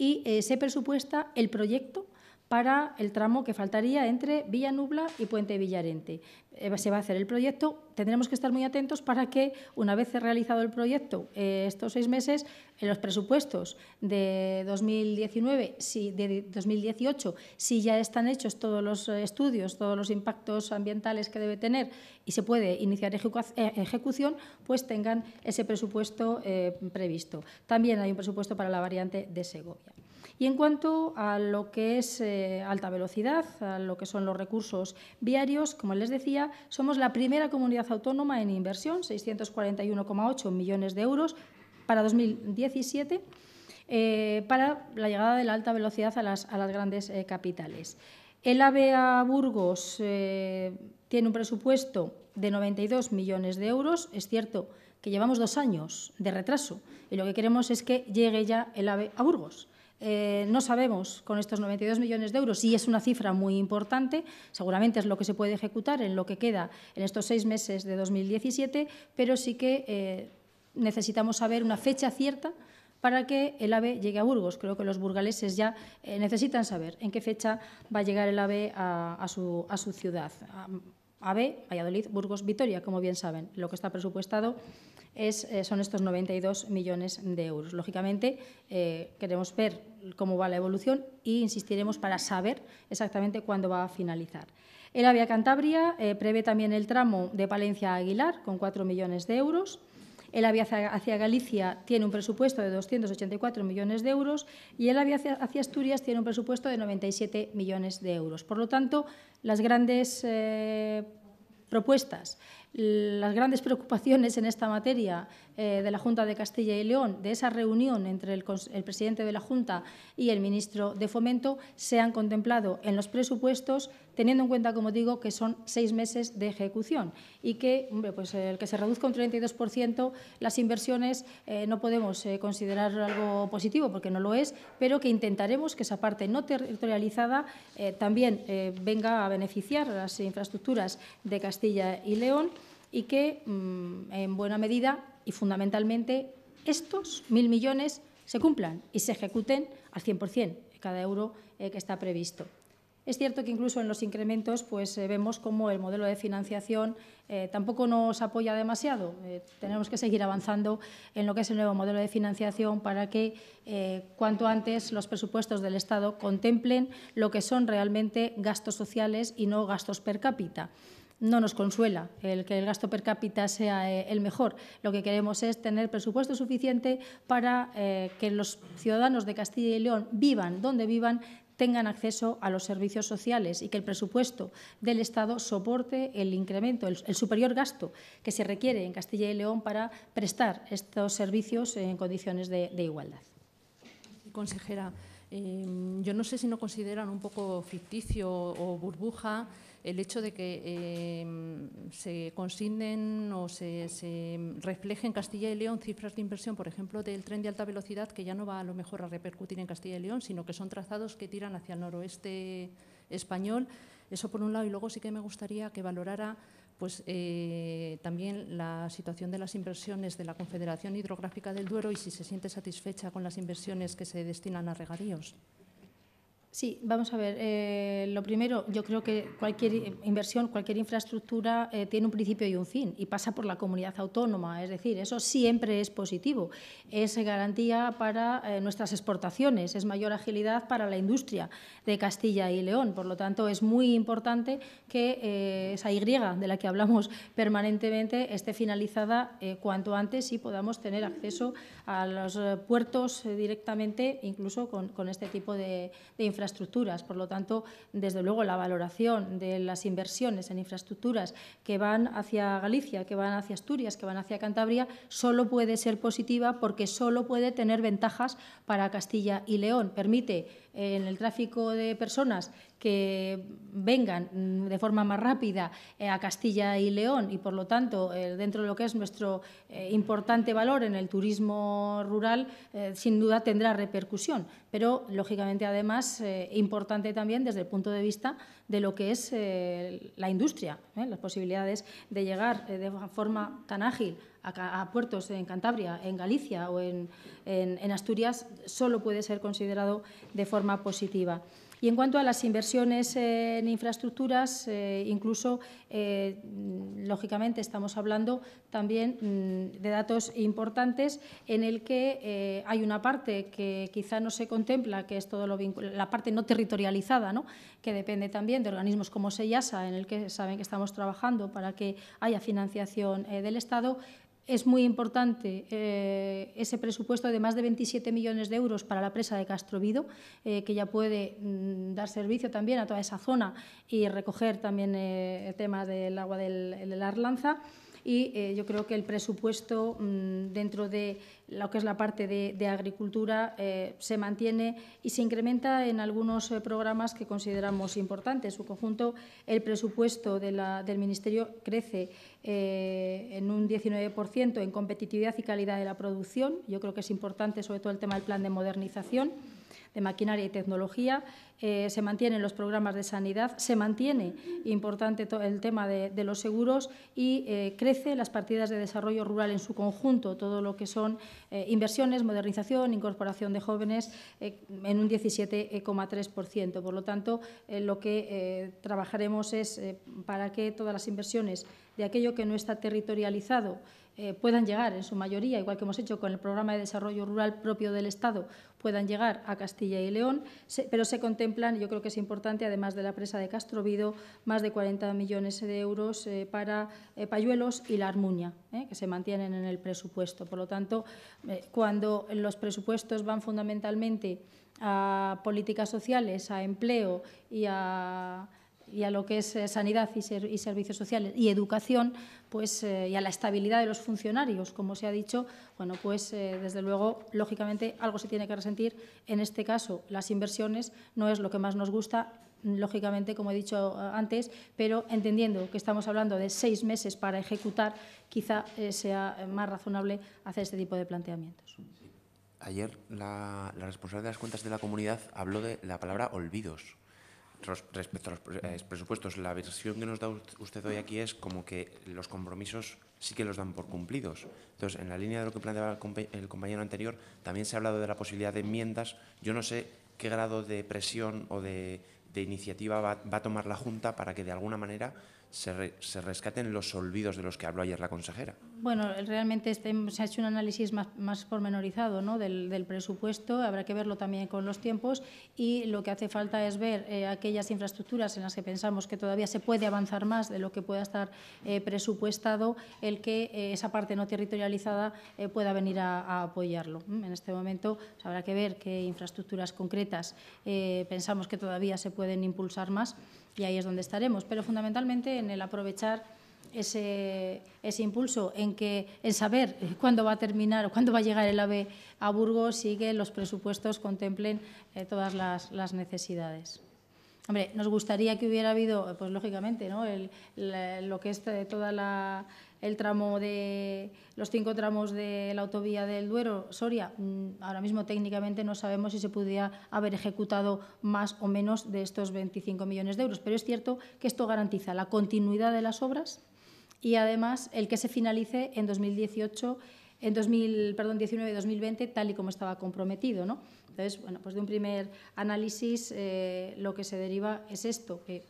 Y se presupuesta el proyecto para el tramo que faltaría entre Villanubla y Puente Villarente. Eh, se va a hacer el proyecto, tendremos que estar muy atentos para que, una vez realizado el proyecto, eh, estos seis meses, en los presupuestos de 2019, si, de 2018, si ya están hechos todos los eh, estudios, todos los impactos ambientales que debe tener y se puede iniciar ejecución, pues tengan ese presupuesto previsto. También hay un presupuesto para la variante de Segovia. Y en cuanto a lo que es eh, alta velocidad, a lo que son los recursos viarios, como les decía, somos la primera comunidad autónoma en inversión, 641,8 millones de euros para 2017. Eh, para la llegada de la alta velocidad a las, grandes eh, capitales. El AVE a Burgos tiene un presupuesto de 92 millones de euros. Es cierto que llevamos dos años de retraso y lo que queremos es que llegue ya el AVE a Burgos. Eh, no sabemos con estos 92 millones de euros, y es una cifra muy importante, seguramente es lo que se puede ejecutar en lo que queda en estos seis meses de 2017, pero sí que eh, necesitamos saber una fecha cierta para que el AVE llegue a Burgos. Creo que los burgaleses ya eh, necesitan saber en qué fecha va a llegar el AVE a, su, ciudad. AVE, Valladolid, Burgos, Vitoria, como bien saben, lo que está presupuestado eh, son estos 92 millones de euros. Lógicamente, eh, queremos ver cómo va la evolución e insistiremos para saber exactamente cuándo va a finalizar. El Avia Cantabria eh, prevé también el tramo de Palencia a Aguilar, con 4 millones de euros. El AVIA hacia Galicia tiene un presupuesto de 284 millones de euros y el AVIA hacia Asturias tiene un presupuesto de 97 millones de euros. Por lo tanto, las grandes propuestas las grandes preocupaciones en esta materia eh, de la Junta de Castilla y León, de esa reunión entre el, presidente de la Junta y el ministro de Fomento, se han contemplado en los presupuestos, teniendo en cuenta, como digo, que son seis meses de ejecución y que, pues eh, el que se reduzca un 32% las inversiones eh, no podemos considerar algo positivo porque no lo es, pero que intentaremos que esa parte no territorializada también venga a beneficiar a las infraestructuras de Castilla y León y que, mm, en buena medida y fundamentalmente, estos mil millones se cumplan y se ejecuten al 100% cada euro eh, que está previsto. Es cierto que incluso en los incrementos pues, eh, vemos cómo el modelo de financiación eh, tampoco nos apoya demasiado. tenemos que seguir avanzando en lo que es el nuevo modelo de financiación para que cuanto antes los presupuestos del Estado contemplen lo que son realmente gastos sociales y no gastos per cápita no nos consuela el que el gasto per cápita sea eh, el mejor. Lo que queremos es tener presupuesto suficiente para eh, que los ciudadanos de Castilla y León vivan donde vivan tengan acceso a los servicios sociales y que el presupuesto del Estado soporte el incremento, el, superior gasto que se requiere en Castilla y León para prestar estos servicios en condiciones de, igualdad. Consejera, eh, yo no sé si no consideran un poco ficticio o burbuja el hecho de que em, se consignen o se, se refleje en Castilla y León cifras de inversión, por ejemplo, del tren de alta velocidad, que ya no va a lo mejor a repercutir en Castilla y León, sino que son trazados que tiran hacia el noroeste español. Eso por un lado, y luego sí que me gustaría que valorara pues eh, también la situación de las inversiones de la Confederación Hidrográfica del Duero y si se siente satisfecha con las inversiones que se destinan a regadíos. Sí, vamos a ver. Eh, lo primero, yo creo que cualquier inversión, cualquier infraestructura eh, tiene un principio y un fin y pasa por la comunidad autónoma. Es decir, eso siempre es positivo. Es garantía para eh, nuestras exportaciones, es mayor agilidad para la industria de Castilla y León. Por lo tanto, es muy importante que esa Y de la que hablamos permanentemente esté finalizada cuanto antes y podamos tener acceso a los puertos directamente, incluso con, este tipo de, de infraestructura por lo tanto, desde luego, la valoración de las inversiones en infraestructuras que van hacia Galicia, que van hacia Asturias, que van hacia Cantabria, solo puede ser positiva porque solo puede tener ventajas para Castilla y León. Permite eh, en el tráfico de personas que vengan de forma más rápida eh, a Castilla y León y, por lo tanto, eh, dentro de lo que es nuestro eh, importante valor en el turismo rural, sin duda tendrá repercusión, pero, lógicamente, además, importante también desde el punto de vista de lo que es la industria, las posibilidades de llegar de forma tan ágil a, puertos en Cantabria, en Galicia o en Asturias, solo puede ser considerado de forma positiva. Y en cuanto a las inversiones en infraestructuras, eh, incluso, eh, lógicamente, estamos hablando también mm, de datos importantes en el que eh, hay una parte que quizá no se contempla, que es todo lo la parte no territorializada, que depende también de organismos como SEIASA, en el que saben que estamos trabajando para que haya financiación del Estado, es muy importante eh, ese presupuesto de más de 27 millones de euros para la presa de Castrovido, eh, que ya puede mm, dar servicio también a toda esa zona y recoger también eh, el tema del agua del Arlanza y eh, yo creo que el presupuesto mm, dentro de lo que es la parte de, agricultura eh, se mantiene y se incrementa en algunos eh, programas que consideramos importantes. En su conjunto, el presupuesto del Ministerio crece en un 19% en competitividad y calidad de la producción. Yo creo que es importante, sobre todo, el tema del plan de modernización de maquinaria y tecnología, eh, se mantienen los programas de sanidad, se mantiene importante el tema de, los seguros y crecen eh, crece las partidas de desarrollo rural en su conjunto, todo lo que son eh, inversiones, modernización, incorporación de jóvenes en un 17,3%. Por lo tanto, lo que trabajaremos es para que todas las inversiones de aquello que no está territorializado eh, puedan llegar en su mayoría, igual que hemos hecho con el programa de desarrollo rural propio del Estado, puedan llegar a Castilla y León, pero se contemplan, yo creo que es importante, además de la presa de Castrovido, más de 40 millones de euros eh, para eh, Payuelos y la Armuña, que se mantienen en el presupuesto. Por lo tanto, cuando los presupuestos van fundamentalmente a políticas sociales, a empleo y a y a lo que es eh, sanidad y, servicios sociales y educación, pues, eh, y a la estabilidad de los funcionarios, como se ha dicho, bueno, pues eh, desde luego, lógicamente, algo se tiene que resentir. En este caso, las inversiones no es lo que más nos gusta, lógicamente, como he dicho antes, pero entendiendo que estamos hablando de seis meses para ejecutar, quizá sea más razonable hacer este tipo de planteamientos. Ayer la responsable de las cuentas de la comunidad habló de la palabra olvidos respecto a los eh, presupuestos, la versión que nos da usted hoy aquí es como que los compromisos sí que los dan por cumplidos. Entonces, en la línea de lo que planteaba el compañero anterior, también se ha hablado de la posibilidad de enmiendas. Yo no sé qué grado de presión o de, iniciativa va, a tomar la Junta para que de alguna manera se, se rescaten los olvidos de los que habló ayer la consejera. Bueno, realmente este se ha hecho un análisis más, pormenorizado del, presupuesto, habrá que verlo también con los tiempos y lo que hace falta es ver eh, aquellas infraestructuras en las que pensamos que todavía se puede avanzar más de lo que pueda estar eh, presupuestado, el que eh, esa parte no territorializada pueda venir a, apoyarlo. En este momento pues, habrá que ver qué infraestructuras concretas pensamos que todavía se pueden impulsar más y ahí es donde estaremos, pero fundamentalmente en el aprovechar ese, impulso en que en saber cuándo va a terminar o cuándo va a llegar el AVE a Burgos y que los presupuestos contemplen eh, todas las, necesidades. Hombre, nos gustaría que hubiera habido, pues lógicamente, ¿no? lo que es eh, toda la, el tramo de los cinco tramos de la autovía del Duero, Soria, mm, ahora mismo técnicamente no sabemos si se pudiera haber ejecutado más o menos de estos 25 millones de euros, pero es cierto que esto garantiza la continuidad de las obras y además el que se finalice en 2018 en 2000, perdón, 19 2020 tal y como estaba comprometido. ¿no? Entonces, bueno, pues de un primer análisis eh, lo que se deriva es esto, que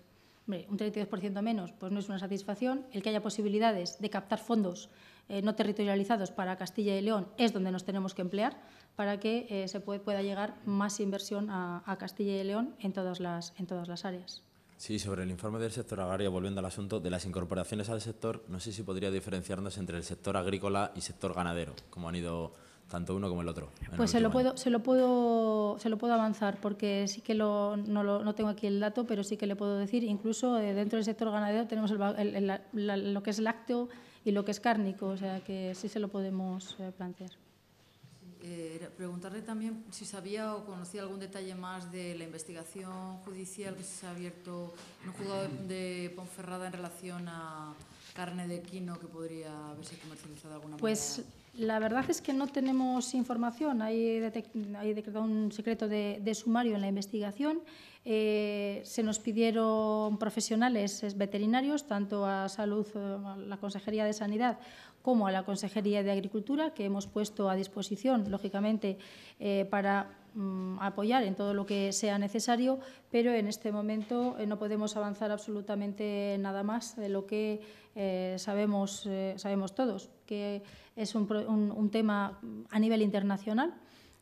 un 32% menos pues no es una satisfacción, el que haya posibilidades de captar fondos eh, no territorializados para Castilla y León es donde nos tenemos que emplear para que eh, se pueda llegar más inversión a, Castilla y León en todas las, en todas las áreas. Sí, sobre el informe del sector agrario, volviendo al asunto, de las incorporaciones al sector, no sé si podría diferenciarnos entre el sector agrícola y sector ganadero, como han ido tanto uno como el otro. Pues se lo, puedo, se, lo puedo, avanzar, porque sí que lo, no, lo, no tengo aquí el dato, pero sí que le puedo decir, incluso eh, dentro del sector ganadero tenemos lo que es lácteo y lo que es cárnico, o sea que sí se lo podemos eh, plantear. Eh, preguntarle también si sabía o conocía algún detalle más de la investigación judicial que se ha abierto en un juzgado de Ponferrada en relación a carne de quino que podría haberse comercializado de alguna pues, manera. Pues la verdad es que no tenemos información. Hay, hay un secreto de, de sumario en la investigación. Eh, se nos pidieron profesionales veterinarios, tanto a salud, eh, la Consejería de Sanidad, como a la Consejería de Agricultura, que hemos puesto a disposición, lógicamente, eh, para mm, apoyar en todo lo que sea necesario, pero en este momento no podemos avanzar absolutamente nada más de lo que sabemos, sabemos todos, que es un, un tema mm, a nivel internacional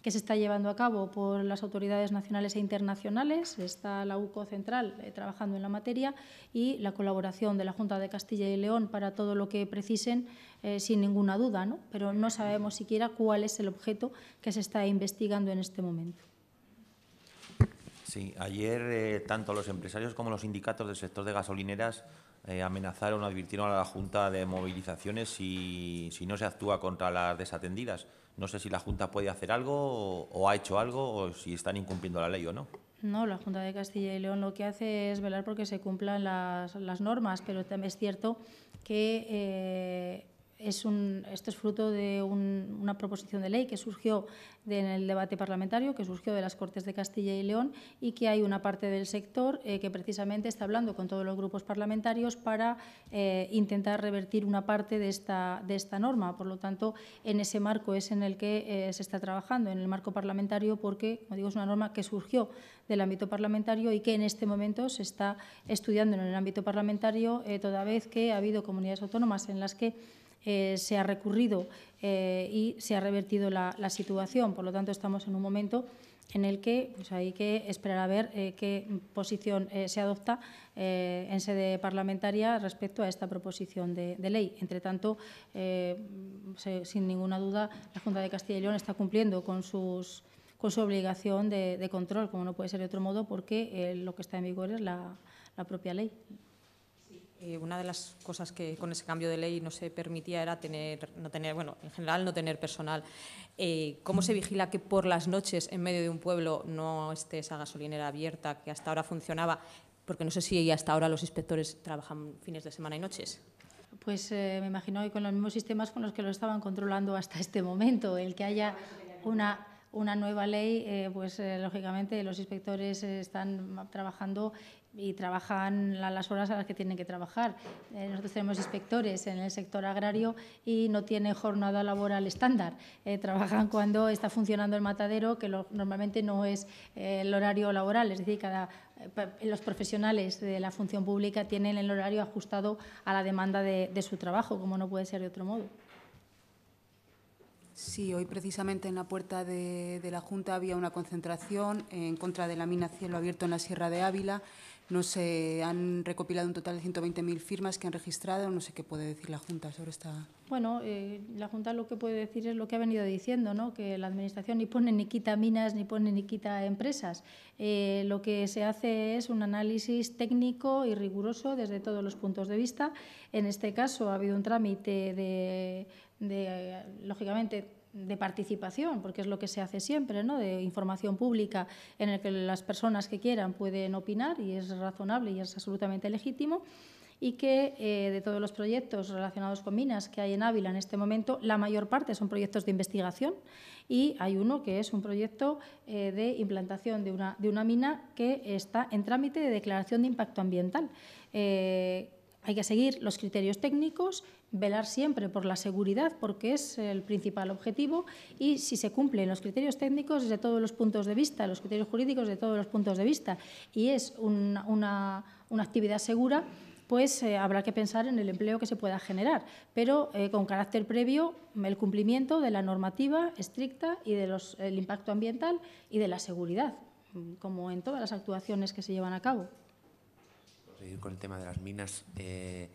que se está llevando a cabo por las autoridades nacionales e internacionales. Está la UCO Central eh, trabajando en la materia y la colaboración de la Junta de Castilla y León para todo lo que precisen, eh, sin ninguna duda, ¿no? pero no sabemos siquiera cuál es el objeto que se está investigando en este momento. Sí, ayer eh, tanto los empresarios como los sindicatos del sector de gasolineras amenazaron, advirtieron a la Junta de movilizaciones si no se actúa contra las desatendidas. No sé si la Junta puede hacer algo o, ha hecho algo o si están incumpliendo la ley o no. No, la Junta de Castilla y León lo que hace es velar porque se cumplan las, normas, pero es cierto que eh, es un, esto es fruto de una proposición de ley que surgió en el debate parlamentario, que surgió de las Cortes de Castilla y León y que hay una parte del sector eh, que precisamente está hablando con todos los grupos parlamentarios para eh, intentar revertir una parte de esta, de esta norma. Por lo tanto, en ese marco es en el que eh, se está trabajando, en el marco parlamentario, porque, como digo, es una norma que surgió del ámbito parlamentario y que en este momento se está estudiando en el ámbito parlamentario, toda vez que ha habido comunidades autónomas en las que eh, se ha recurrido eh, y se ha revertido la, situación. Por lo tanto, estamos en un momento en el que pues, hay que esperar a ver eh, qué posición se adopta en sede parlamentaria respecto a esta proposición de, ley. Entre tanto, sin ninguna duda, la Junta de Castilla y León está cumpliendo con sus con su obligación de, control, como no puede ser de otro modo, porque lo que está en vigor es la propia ley. Eh, una de las cosas que con ese cambio de ley no se permitía era tener, no tener bueno, en general no tener personal. Eh, ¿Cómo se vigila que por las noches en medio de un pueblo no esté esa gasolinera abierta que hasta ahora funcionaba? Porque no sé si hasta ahora los inspectores trabajan fines de semana y noches. Pues eh, me imagino que con los mismos sistemas con los que lo estaban controlando hasta este momento, el que haya una una nueva ley, pues lógicamente los inspectores están trabajando y trabajan las horas a las que tienen que trabajar. Eh, nosotros tenemos inspectores en el sector agrario y no tienen jornada laboral estándar. Eh, trabajan cuando está funcionando el matadero, que normalmente no es eh, el horario laboral, es decir, cada los profesionales de la función pública tienen el horario ajustado a la demanda de, su trabajo, como no puede ser de otro modo. Sí, hoy precisamente en la puerta de, de, la Junta había una concentración en contra de la mina cielo abierto en la Sierra de Ávila no se han recopilado un total de 120.000 firmas que han registrado. No sé qué puede decir la Junta sobre esta. Bueno, eh, la Junta lo que puede decir es lo que ha venido diciendo, ¿no? que la Administración ni pone ni quita minas ni pone ni quita empresas. Eh, lo que se hace es un análisis técnico y riguroso desde todos los puntos de vista. En este caso ha habido un trámite de, de lógicamente, de participación, porque es lo que se hace siempre, ¿no? de información pública en el que las personas que quieran pueden opinar y es razonable y es absolutamente legítimo, y que eh, de todos los proyectos relacionados con minas que hay en Ávila en este momento, la mayor parte son proyectos de investigación y hay uno que es un proyecto eh, de implantación de una, de una, mina que está en trámite de declaración de impacto ambiental. Eh, hay que seguir los criterios técnicos velar siempre por la seguridad, porque es el principal objetivo, y si se cumplen los criterios técnicos desde todos los puntos de vista, los criterios jurídicos de todos los puntos de vista, y es una, actividad segura, pues eh, habrá que pensar en el empleo que se pueda generar, pero eh, con carácter previo el cumplimiento de la normativa estricta y del impacto ambiental y de la seguridad, como en todas las actuaciones que se llevan a cabo. con el tema de las minas. Eh,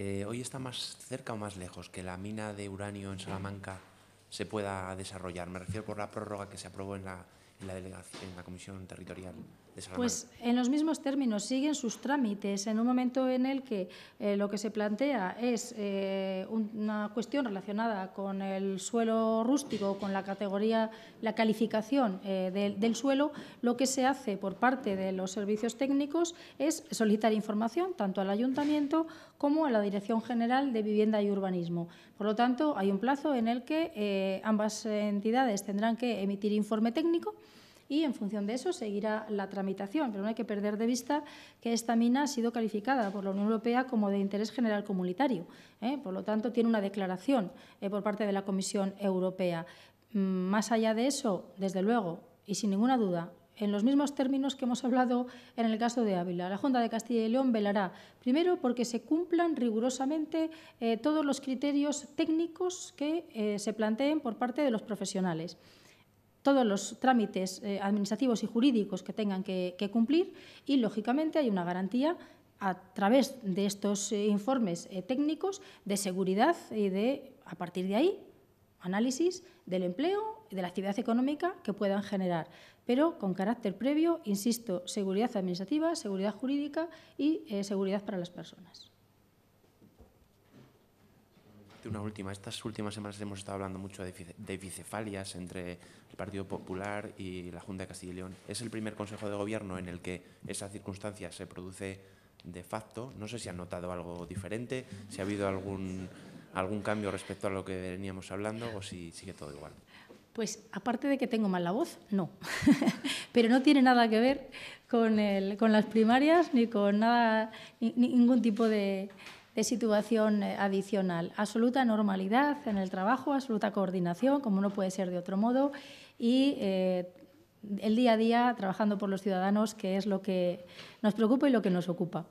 eh, hoy está más cerca o más lejos que la mina de uranio en Salamanca se pueda desarrollar. Me refiero por la prórroga que se aprobó en en la Comisión Territorial. Pues en los mismos términos, siguen sus trámites en un momento en el que eh, lo que se plantea es eh, una cuestión relacionada con el suelo rústico, con la categoría, la calificación eh, del suelo, lo que se hace por parte de los servicios técnicos es solicitar información tanto al ayuntamiento como a la Dirección General de Vivienda y Urbanismo. Por lo tanto, hay un plazo en el que ambas entidades tendrán que emitir informe técnico y en función de eso seguirá la tramitación. Pero no hay que perder de vista que esta mina ha sido calificada por la Unión Europea como de interés general comunitario. ¿eh? Por lo tanto, tiene una declaración eh, por parte de la Comisión Europea. Mm, más allá de eso, desde luego, y sin ninguna duda, en los mismos términos que hemos hablado en el caso de Ávila. La Junta de Castilla y León velará, primero, porque se cumplan rigurosamente eh, todos los criterios técnicos que se planteen por parte de los profesionales todos los trámites eh, administrativos y jurídicos que tengan que, cumplir y, lógicamente, hay una garantía a través de estos eh, informes eh, técnicos de seguridad y de, a partir de ahí, análisis del empleo y de la actividad económica que puedan generar, pero con carácter previo, insisto, seguridad administrativa, seguridad jurídica y seguridad para las personas una última. Estas últimas semanas hemos estado hablando mucho de bicefalias entre el Partido Popular y la Junta de Castilla y León. Es el primer Consejo de Gobierno en el que esa circunstancia se produce de facto. No sé si han notado algo diferente, si ha habido algún, algún cambio respecto a lo que veníamos hablando o si sigue todo igual. Pues aparte de que tengo mal la voz, no. Pero no tiene nada que ver con, con las primarias ni con nada, ningún tipo de, es situación eh, adicional. Absoluta normalidad en el trabajo, absoluta coordinación, como no puede ser de otro modo, y eh, el día a día trabajando por los ciudadanos, que es lo que nos preocupa y lo que nos ocupa.